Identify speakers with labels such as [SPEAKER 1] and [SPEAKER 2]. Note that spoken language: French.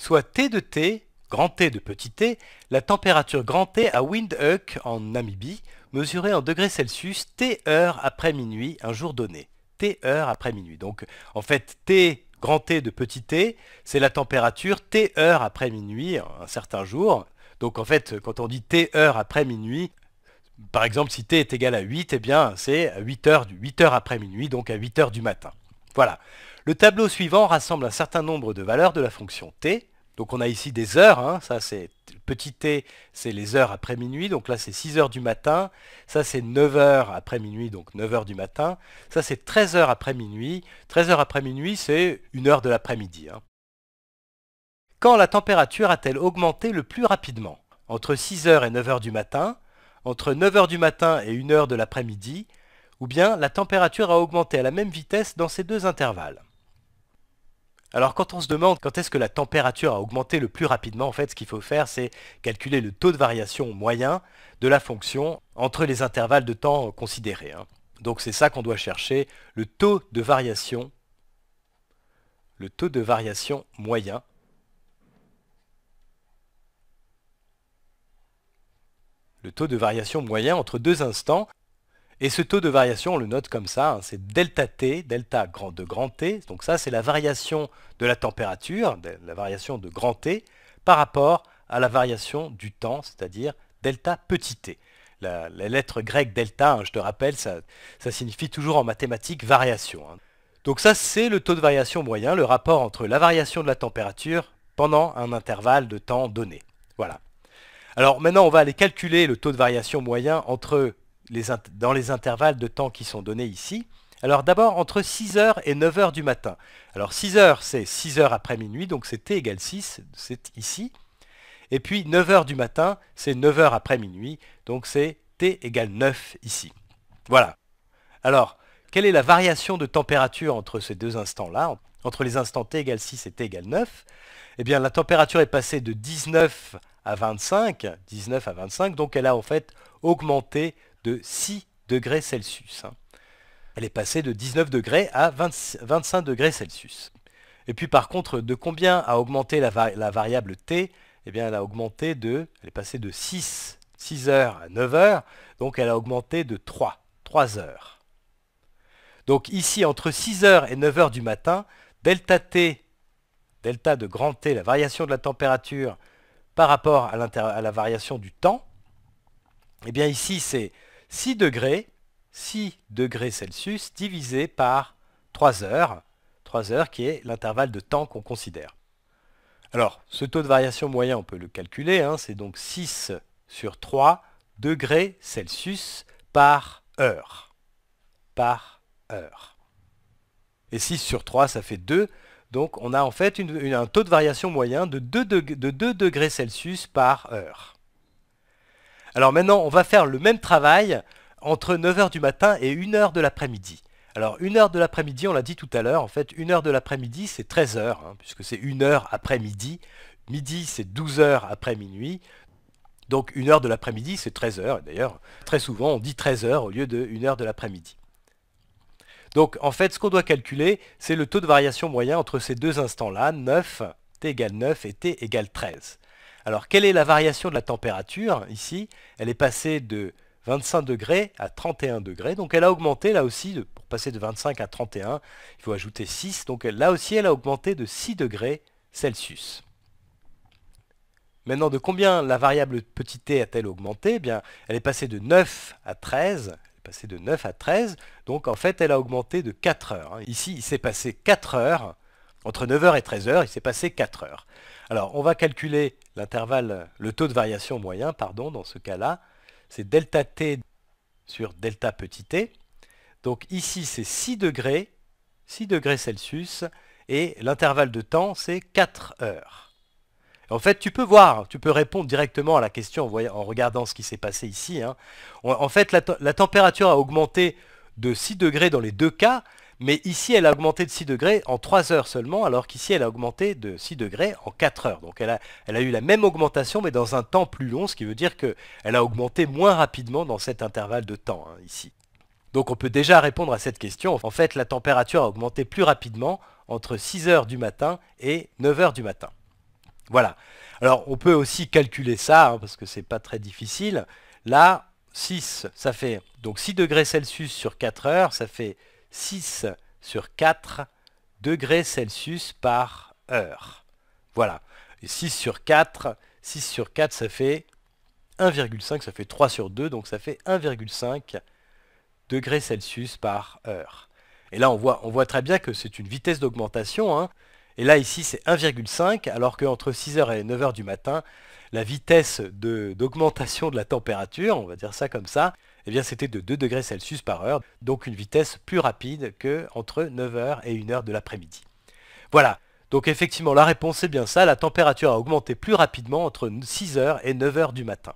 [SPEAKER 1] soit T de T, grand T de petit t, la température grand T à Windhoek en Namibie, mesurée en degrés Celsius T heure après minuit un jour donné. T heure après minuit. Donc en fait T grand T de petit t, c'est la température T heure après minuit un certain jour. Donc en fait quand on dit T heure après minuit, par exemple si T est égal à 8, eh bien c'est 8 heures, 8 heures après minuit, donc à 8 heures du matin. Voilà. Le tableau suivant rassemble un certain nombre de valeurs de la fonction t. Donc on a ici des heures, hein. ça c'est petit t, c'est les heures après minuit, donc là c'est 6 heures du matin, ça c'est 9 heures après minuit, donc 9 heures du matin, ça c'est 13 heures après minuit, 13 heures après minuit c'est 1 heure de l'après-midi. Hein. Quand la température a-t-elle augmenté le plus rapidement Entre 6 heures et 9 heures du matin, entre 9 heures du matin et 1 heure de l'après-midi, ou bien la température a augmenté à la même vitesse dans ces deux intervalles. Alors quand on se demande quand est-ce que la température a augmenté le plus rapidement, en fait ce qu'il faut faire c'est calculer le taux de variation moyen de la fonction entre les intervalles de temps considérés. Hein. Donc c'est ça qu'on doit chercher, le taux de variation, le taux de variation moyen le taux de variation moyen entre deux instants et ce taux de variation, on le note comme ça, hein, c'est delta T, delta grand de grand T. Donc ça, c'est la variation de la température, la variation de grand T, par rapport à la variation du temps, c'est-à-dire delta petit t. La, lettre grecque delta, hein, je te rappelle, ça, signifie toujours en mathématiques variation. Hein. Donc ça, c'est le taux de variation moyen, le rapport entre la variation de la température pendant un intervalle de temps donné. Voilà. Alors maintenant, on va aller calculer le taux de variation moyen entre dans les intervalles de temps qui sont donnés ici. Alors d'abord entre 6h et 9h du matin. Alors 6h c'est 6h après minuit, donc c'est t égale 6, c'est ici. Et puis 9h du matin c'est 9h après minuit, donc c'est t égale 9 ici. Voilà. Alors, quelle est la variation de température entre ces deux instants-là, entre les instants t égale 6 et t égale 9 Eh bien la température est passée de 19 à 25, 19 à 25, donc elle a en fait augmenté de 6 degrés Celsius. Hein. Elle est passée de 19 degrés à 25 degrés Celsius. Et puis par contre, de combien a augmenté la, variable t Eh bien, elle a augmenté de, elle est passée de 6, heures à 9 heures, donc elle a augmenté de 3, 3 heures. Donc ici, entre 6 heures et 9 heures du matin, delta t, delta de grand T, la variation de la température par rapport à, à la variation du temps, eh bien ici, c'est 6 degrés, 6 degrés Celsius divisé par 3 heures, 3 heures qui est l'intervalle de temps qu'on considère. Alors, ce taux de variation moyen, on peut le calculer, hein, c'est donc 6 sur 3 degrés Celsius par heure. Par heure. Et 6 sur 3, ça fait 2. Donc on a en fait un taux de variation moyen de 2, de 2 degrés Celsius par heure. Alors maintenant, on va faire le même travail entre 9h du matin et 1h de l'après-midi. Alors 1h de l'après-midi, on l'a dit tout à l'heure, en fait 1h de l'après-midi c'est 13h, hein, puisque c'est 1h après midi. Midi c'est 12h après minuit. Donc 1h de l'après-midi c'est 13h. D'ailleurs, très souvent on dit 13h au lieu de 1h de l'après-midi. Donc en fait ce qu'on doit calculer c'est le taux de variation moyen entre ces deux instants-là, 9, t égale 9 et t égale 13. Alors, quelle est la variation de la température ici Elle est passée de 25 degrés à 31 degrés. Donc elle a augmenté là aussi, pour passer de 25 à 31, il faut ajouter 6. Donc là aussi, elle a augmenté de 6 degrés Celsius. Maintenant, de combien la variable petit t a-t-elle augmenté eh bien, elle est passée de 9 à 13. Elle est passée de 9 à 13. Donc en fait, elle a augmenté de 4 heures. Ici, il s'est passé 4 heures. Entre 9h et 13h, il s'est passé 4 heures. Alors, on va calculer l'intervalle, le taux de variation moyen, pardon, dans ce cas-là. C'est delta t sur delta petit t. Donc ici, c'est 6 degrés, degrés Celsius, et l'intervalle de temps, c'est 4 heures. En fait, tu peux voir, tu peux répondre directement à la question en, regardant ce qui s'est passé ici. Hein. En fait, la, la température a augmenté de 6 degrés dans les deux cas, mais ici, elle a augmenté de 6 degrés en 3 heures seulement, alors qu'ici, elle a augmenté de 6 degrés en 4 heures. Donc elle a, eu la même augmentation, mais dans un temps plus long, ce qui veut dire qu'elle a augmenté moins rapidement dans cet intervalle de temps, hein, ici. Donc on peut déjà répondre à cette question. En fait, la température a augmenté plus rapidement entre 6 heures du matin et 9 heures du matin. Voilà. Alors on peut aussi calculer ça, hein, parce que ce n'est pas très difficile. Là, 6, ça fait donc 6 degrés Celsius sur 4 heures, ça fait 6 sur 4 degrés Celsius par heure. Voilà. Et 6 sur 4, 6 sur 4, ça fait 1,5, ça fait 3 sur 2, donc ça fait 1,5 degrés Celsius par heure. Et là, on voit, très bien que c'est une vitesse d'augmentation. Hein. Et là, ici, c'est 1,5, alors qu'entre 6h et 9h du matin, la vitesse d'augmentation de la température, on va dire ça comme ça, eh bien c'était de 2 degrés Celsius par heure, donc une vitesse plus rapide que entre 9h et 1h de l'après-midi. Voilà, donc effectivement la réponse est bien ça, la température a augmenté plus rapidement entre 6h et 9h du matin.